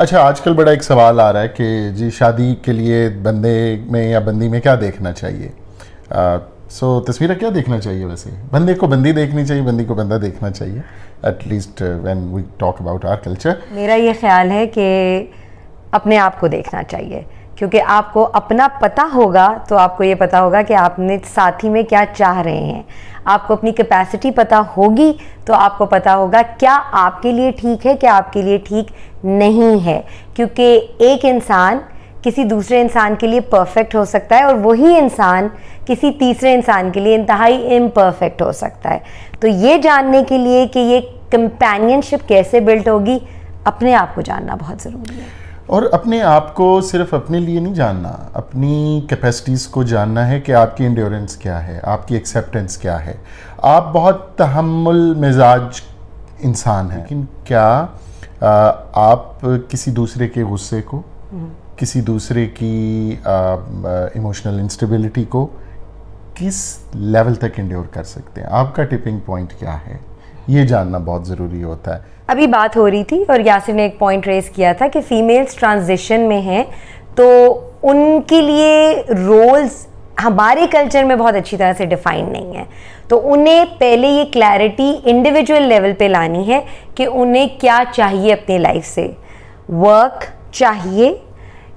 अच्छा आजकल बड़ा एक सवाल आ रहा है कि जी शादी के लिए बंदे में या बंदी में क्या देखना चाहिए आ, सो तस्वीरें क्या देखना चाहिए वैसे बंदे को बंदी देखनी चाहिए बंदी को बंदा देखना चाहिए at least when we talk about our culture मेरा ये ख्याल है कि अपने आप को देखना चाहिए क्योंकि आपको अपना पता होगा तो आपको ये पता होगा कि आपने साथी में क्या चाह रहे हैं आपको अपनी कैपेसिटी पता होगी तो आपको पता होगा क्या आपके लिए ठीक है क्या आपके लिए ठीक नहीं है क्योंकि एक इंसान किसी दूसरे इंसान के लिए परफेक्ट हो सकता है और वही इंसान किसी तीसरे इंसान के लिए इंतहाई इम्परफेक्ट हो सकता है तो ये जानने के लिए कि ये कंपेनियनशिप कैसे बिल्ट होगी अपने आप को जानना बहुत ज़रूरी है और अपने आप को सिर्फ अपने लिए नहीं जानना अपनी कैपेसिटीज़ को जानना है कि आपकी इंड्योरेंस क्या है आपकी एक्सेप्टेंस क्या है आप बहुत तहमुल मिजाज इंसान हैं लेकिन क्या आ, आप किसी दूसरे के गुस्से को हम्म। किसी दूसरे की इमोशनल इंस्टेबिलिटी को किस लेवल तक इंड्योर कर सकते हैं आपका टिपिंग पॉइंट क्या है ये जानना बहुत ज़रूरी होता है अभी बात हो रही थी और यासिर ने एक पॉइंट रेस किया था कि फीमेल्स ट्रांजिशन में हैं तो उनके लिए रोल्स हमारे कल्चर में बहुत अच्छी तरह से डिफाइन नहीं है तो उन्हें पहले ये क्लैरिटी इंडिविजुअल लेवल पे लानी है कि उन्हें क्या चाहिए अपनी लाइफ से वर्क चाहिए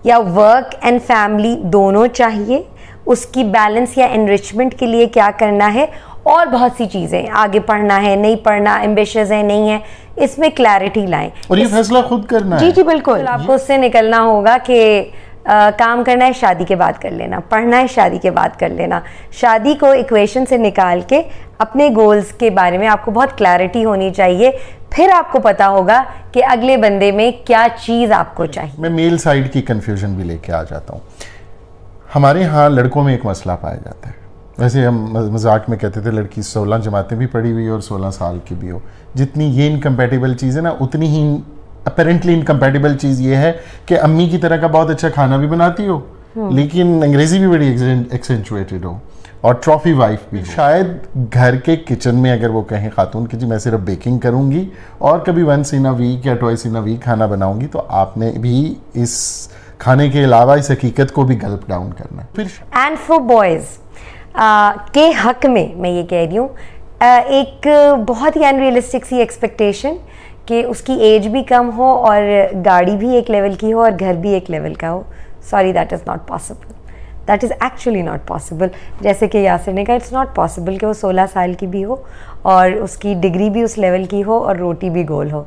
या वर्क एंड फैमिली दोनों चाहिए उसकी बैलेंस या एनरिचमेंट के लिए क्या करना है और बहुत सी चीज़ें आगे पढ़ना है नहीं पढ़ना एम्बिश है नहीं है इसमें क्लैरिटी लाए और ये फैसला खुद करना जी जी बिल्कुल आपको उससे निकलना होगा कि आ, काम करना है शादी के बाद कर लेना पढ़ना है शादी के बाद कर लेना शादी को इक्वेशन से निकाल के अपने गोल्स के बारे में आपको बहुत क्लैरिटी होनी चाहिए फिर आपको पता होगा कि अगले बंदे में क्या चीज़ आपको चाहिए मैं मेल साइड की कंफ्यूजन भी लेके आ जाता हूँ हमारे यहाँ लड़कों में एक मसला पाया जाता है वैसे हम मजाक में कहते थे लड़की सोलह जमातें भी पढ़ी हुई और सोलह साल की भी हो जितनी ये इनकम्पेटेबल चीज़ है ना उतनी ही अपेरेंटली इनकम्पेटेबल चीज़ ये है कि अम्मी की तरह का बहुत अच्छा खाना भी बनाती हो हम्म। लेकिन अंग्रेज़ी भी बड़ी एक्सेंचुएटेड हो और ट्रॉफी वाइफ भी शायद घर के किचन में अगर वो कहें खातून कि जी मैं सिर्फ बेकिंग करूंगी और कभी वंस इन अ वीक या ट्वाइस इन अ वीक खाना बनाऊंगी तो आपने भी इस खाने के अलावा इस हकीकत को भी गल्प डाउन करना फिर एंड फॉर बॉयज़ के हक में मैं ये कह रही हूँ एक बहुत ही अनरियलिस्टिक सी एक्सपेक्टेशन कि उसकी एज भी कम हो और गाड़ी भी एक लेवल की हो और घर भी एक लेवल का हो sorry that is not possible that is actually not possible जैसे कि यासिर ने कहा इट्स नॉट पॉसिबल कि वो 16 साल की भी हो और उसकी डिग्री भी उस लेवल की हो और रोटी भी गोल हो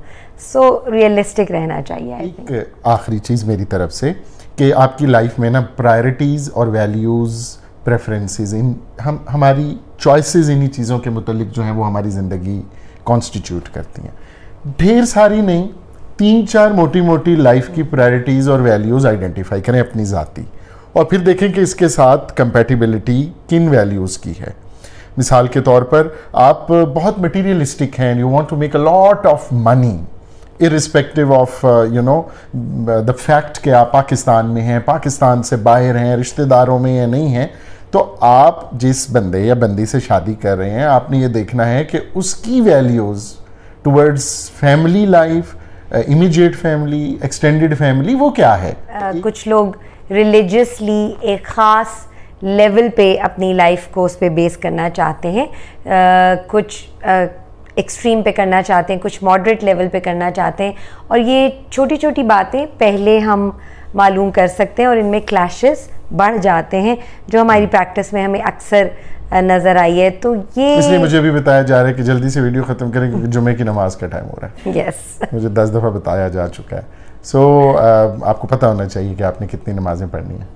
सो so, रियलिस्टिक रहना चाहिए आखिरी चीज़ मेरी तरफ से कि आपकी लाइफ में ना प्रायोरिटीज़ और वैल्यूज़ प्रेफरेंसेस इन हम हमारी चॉइसेस इन्हीं चीज़ों के मतलब जो हैं वो हमारी ज़िंदगी कॉन्स्टिट्यूट करती हैं ढेर सारी नहीं तीन चार मोटी मोटी लाइफ की प्रायोरिटीज़ और वैल्यूज़ आइडेंटिफाई करें अपनी ज़ाती और फिर देखें कि इसके साथ कंपेटिबिलिटी किन वैल्यूज़ की है मिसाल के तौर पर आप बहुत मटीरियलिस्टिक हैं you want to make a lot of money irrespective of you know the fact कि आप पाकिस्तान में हैं पाकिस्तान से बाहर हैं रिश्तेदारों में या नहीं हैं तो आप जिस बंदे या बंदी से शादी कर रहे हैं आपने ये देखना है कि उसकी values towards family life immediate family extended family वो क्या है uh, कुछ लोग रिलीजियसली एक ख़ास लेवल पे अपनी लाइफ को उस पर बेस करना चाहते हैं uh, कुछ एक्सट्रीम uh, पे करना चाहते हैं कुछ मॉडरेट लेवल पे करना चाहते हैं और ये छोटी छोटी बातें पहले हम मालूम कर सकते हैं और इनमें क्लैशेस बढ़ जाते हैं जो हमारी प्रैक्टिस में हमें अक्सर नज़र आई है तो ये इसलिए मुझे भी बताया जा रहा है कि जल्दी से वीडियो ख़त्म करें क्योंकि जुमे की नमाज का टाइम हो रहा है यस yes. मुझे दस दफ़ा बताया जा चुका है सो so, uh, आपको पता होना चाहिए कि आपने कितनी नमाज़ें पढ़नी है